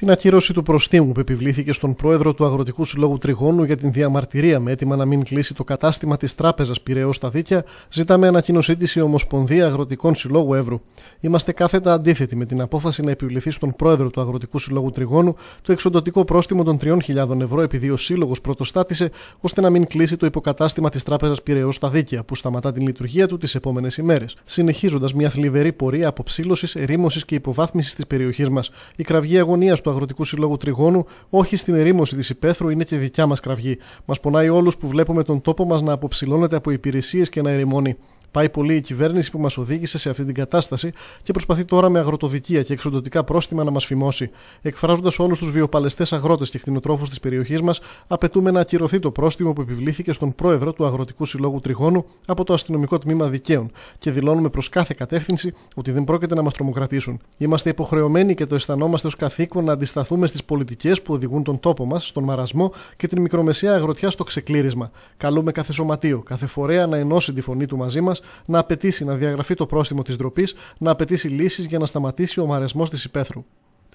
την ακύρωση του προστίμου που επιβλήθηκε στον πρόεδρο του Αγροτικού Συλλόγου Τριγώνου για την διαμαρτυρία με έτοιμα να μην κλείσει το κατάστημα της Τράπεζας Πυραιός στα Δίκαια, ζητάμε ανακοίνωσή της η Ομοσπονδία Αγροτικών Συλλόγου Εύρου. Είμαστε κάθετα αντίθετοι με την απόφαση να επιβληθεί στον πρόεδρο του Αγροτικού Συλλόγου Τριγώνου το εξοντοτικό πρόστιμο των 3.000 ευρώ επειδή ο Σύλλογος πρωτοστάτησε ώστε να μην κλείσει το υποκατάστημα της Τράπεζας Πυραιός στα Δίκια, που σταματά την λειτουργία του τις επόμενες ημέρες, συνεχίζοντας μια θλιβερή πορεία αποψήλωσης, ερήμωσης και υποβάθμισης της περιοχής μας. Η κραυγή αγωνίας του Αγροτικού Συλλόγου Τριγώνου, όχι στην ερήμωση της υπαίθρου, είναι και δικιά μας κραυγή. Μας πονάει όλους που βλέπουμε τον τόπο μας να αποψηλώνεται από υπηρεσίες και να ερημώνει. Πάει πολύ η κυβέρνηση που μας οδήγησε σε αυτή την κατάσταση και προσπαθεί τώρα με αγροτοδικία και εξοντοτικά πρόστιμα να μας φημώσει. Εκφράζοντας όλους τους βιοπαλαιστές αγρότες και κτηνοτρόφους της περιοχής μας, απαιτούμε να ακυρωθεί το πρόστιμο που επιβλήθηκε στον πρόεδρο του Αγροτικού Συλλόγου Τριγώνου από το αστυνομικό τμήμα Δικαίων και δηλώνουμε προς κάθε κατεύθυνση ότι δεν πρόκειται να μας τρομοκρατήσουν. Είμαστε υποχρεωμένοι και το αισθανόμαστε ως καθήκον να αντισταθούμε στις πολιτικές που οδηγούν τον τόπο μας, στον μαρασμό και την μικρομεσαία αγροτιά στο ξεκλήρισμα. Καλούμε κάθε σωματείο, κάθε φορέα να ενώσει τη φωνή του μαζί μας να απαιτήσει να διαγραφεί το πρόστιμο της ντροπής, να απαιτήσει λύσεις για να σταματήσει ο μαρεσμός της υπαίθρου.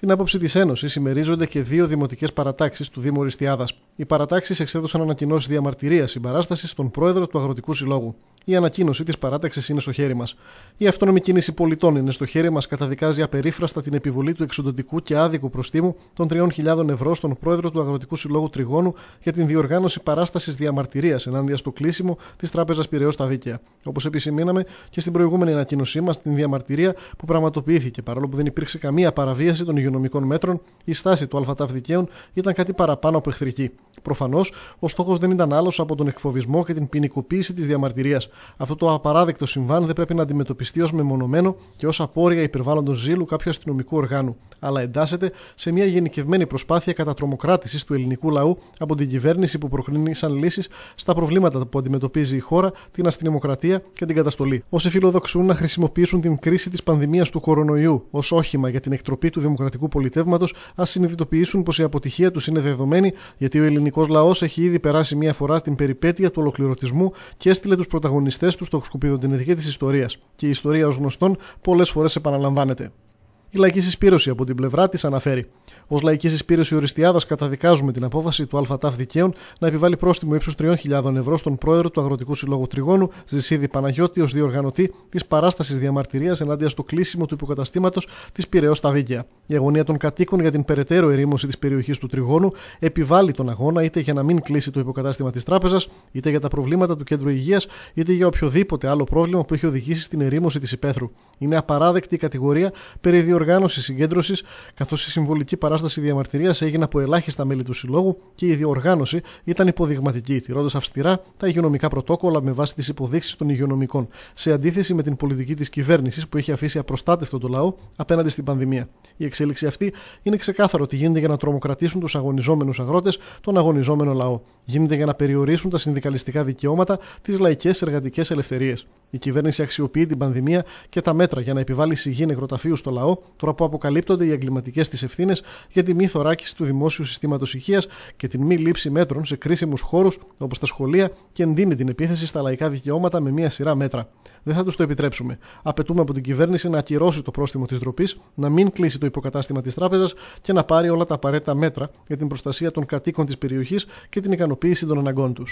Την άποψη της Ένωσης συμμερίζονται και δύο δημοτικές παρατάξεις του Δήμου Οριστιάδας. Οι παρατάξεις εξέδωσαν ανακοινώσεις διαμαρτυρίας συμπαράστασης στον πρόεδρο του Αγροτικού Συλλόγου. Η ανακοίνωση της παράταξης είναι στο χέρι μας. Η αυτόνομη κίνηση πολιτών είναι στο χέρι μας, καταδικάζει απερίφραστα την επιβολή του εξοντοτικού και άδικου προστίμου των 3.000 ευρώ στον πρόεδρο του Αγροτικού Συλλόγου Τριγώνου για την διοργάνωση παράστασης διαμαρτυρίας ενάντια στο κλείσιμο της Τράπεζας Πυραιός στα Δίκαια. Όπως επισημείναμε και στην προηγούμενη ανακοίνωσή μας, την διαμαρτυρία που πραγματοποιήθηκε παρόλο που δεν υπήρξε καμία παραβίαση των αστυνομικών μέτρων, η στάση του ΑΛΦΑΤΑΦ δικαίων ήταν κάτι παραπάνω από εχθρική. Προφανώς, ο στόχος δεν ήταν άλλος από τον εκφοβισμό και την ποινικοποίηση της διαμαρτυρίας. Αυτό το απαράδεκτο συμβάν δεν πρέπει να αντιμετωπιστεί ως μεμονωμένο και ως απόρρια υπερβάλλοντος ζήλου κάποιου αστυνομικού οργάνου, αλλά εντάσσεται σε μια γενικευμένη προσπάθεια κατατρομοκράτησης του ελληνικού λαού από την κυβέρνηση που προκρίνει σαν λύσεις στα προβλήματα που αντιμετωπίζει η χώρα, την αστυνομοκρατία και την καταστολή. Όσοι φιλοδοξούν να χρησιμοποιήσουν την κρίση της πανδημίας του κορονοϊού ως όχημα για την εκτροπή του δημοκρατικού δημοκρατικού πολιτεύματος ας συνειδητοποιήσουν πως η αποτυχία τους είναι δεδομένη, γιατί ο ελληνικός λαός έχει ήδη περάσει μία φορά την περιπέτεια του ολοκληρωτισμού και έστειλε τους πρωταγωνιστές τους στο σκουπίδι της ιστορίας. Και η ιστορία ως γνωστόν πολλές φορές επαναλαμβάνεται. Η λαϊκή συσπήρωση από την πλευρά της αναφέρει. Ως λαϊκή συσπήρωση οριστιάδας καταδικάζουμε την απόφαση του ΑΛΦΑΤΑΦ Δικαίων να επιβάλλει πρόστιμο ύψους 3.000 ευρώ στον πρόεδρο του Αγροτικού Συλλόγου Τριγώνου, Ζησίδη Παναγιώτη, ως διοργανωτή της παράστασης διαμαρτυρίας ενάντια στο κλείσιμο του υποκαταστήματος της Πυραιός στα Δίκαια. Η αγωνία των κατοίκων για την περαιτέρω ερήμωση της περιοχής του Τριγώνου επιβάλλει τον αγώνα είτε για να μην κλείσει το υποκατάστημα της τράπεζας, είτε για τα προβλήματα του κέντρου υγείας, είτε για οποιοδήποτε άλλο πρόβλημα που έχει οδηγήσει στην ερήμωση της υπαίθρου. Είναι απαράδεκτη η κατηγορία περί διοργάνωση συγκέντρωσης, καθώς η συμβολική παράσταση διαμαρτυρίας έγινε από ελάχιστα μέλη του Συλλόγου και η διοργάνωση ήταν υποδειγματική, τηρώντας αυστηρά τα υγειονομικά πρωτόκολλα με βάση τις υποδείξεις των υγειονομικών, σε αντίθεση με την πολιτική της κυβέρνησης που έχει αφήσει απροστάτευτο το λαό απέναντι στην πανδημία. Η εξέλιξη αυτή είναι ξεκάθαρο ότι γίνεται για να τρομοκρατήσουν τους αγωνιζόμενους αγρότες, τον αγωνιζόμενο λαό. Γίνεται για να περιορίσουν τα συνδικαλιστικά δικαιώματα, τις λαϊκές εργατικές ελευθερίες. Η κυβέρνηση αξιοποιεί την πανδημία και τα μέτρα για να επιβάλλει σιγή νεκροταφείου στο λαό, τώρα που αποκαλύπτονται οι εγκληματικές της ευθύνες για τη μη θωράκιση του δημόσιου συστήματος υγείας και την μη λήψη μέτρων σε κρίσιμους χώρους όπως τα σχολεία και εντείνει την επίθεση στα λαϊκά δικαιώματα με μία σειρά μέτρα. Δεν θα τους το επιτρέψουμε. Απαιτούμε από την κυβέρνηση να ακυρώσει το πρόστιμο της ντροπής, να μην κλείσει το υποκατάστημα της τράπεζας και να πάρει όλα τα απαραίτητα μέτρα για την προστασία των κατοίκων της περιοχής και την ικανοποίηση των αναγκών τους.